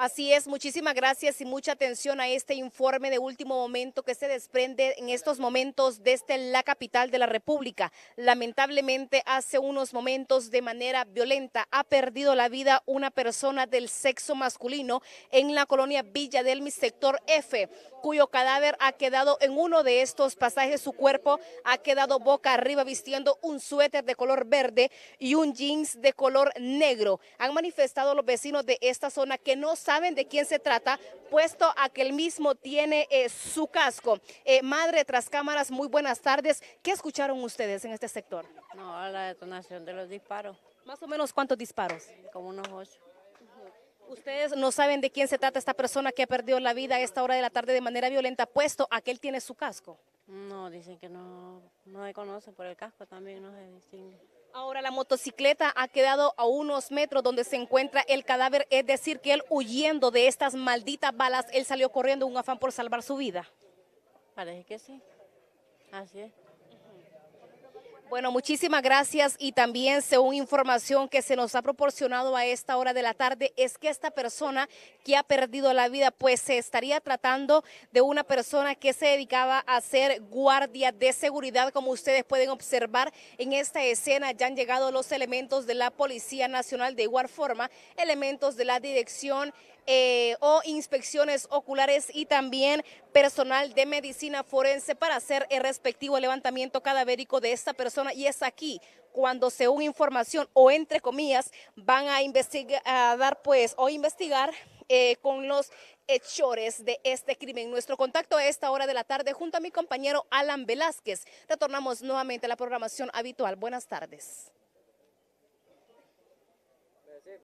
Así es, muchísimas gracias y mucha atención a este informe de último momento que se desprende en estos momentos desde este, la capital de la República. Lamentablemente, hace unos momentos de manera violenta ha perdido la vida una persona del sexo masculino en la colonia Villa del Mi sector F, cuyo cadáver ha quedado en uno de estos pasajes. Su cuerpo ha quedado boca arriba vistiendo un suéter de color verde y un jeans de color negro. Han manifestado los vecinos de esta zona que no se saben de quién se trata, puesto a que el mismo tiene eh, su casco. Eh, madre tras cámaras, muy buenas tardes. ¿Qué escucharon ustedes en este sector? No, la detonación de los disparos. Más o menos cuántos disparos? Como unos ocho. Ustedes no saben de quién se trata esta persona que ha perdido la vida a esta hora de la tarde de manera violenta, puesto a que él tiene su casco. No, dicen que no, no se conoce por el casco, también no se distingue. Ahora la motocicleta ha quedado a unos metros donde se encuentra el cadáver, es decir, que él huyendo de estas malditas balas, él salió corriendo un afán por salvar su vida. Parece que sí, así es. Bueno, muchísimas gracias y también según información que se nos ha proporcionado a esta hora de la tarde es que esta persona que ha perdido la vida pues se estaría tratando de una persona que se dedicaba a ser guardia de seguridad como ustedes pueden observar en esta escena ya han llegado los elementos de la Policía Nacional de igual forma elementos de la dirección eh, o inspecciones oculares y también personal de medicina forense para hacer el respectivo levantamiento cadavérico de esta persona y es aquí cuando según información o entre comillas van a investigar, dar pues o investigar eh, con los hechores de este crimen. Nuestro contacto a esta hora de la tarde junto a mi compañero Alan Velázquez. Retornamos nuevamente a la programación habitual. Buenas tardes.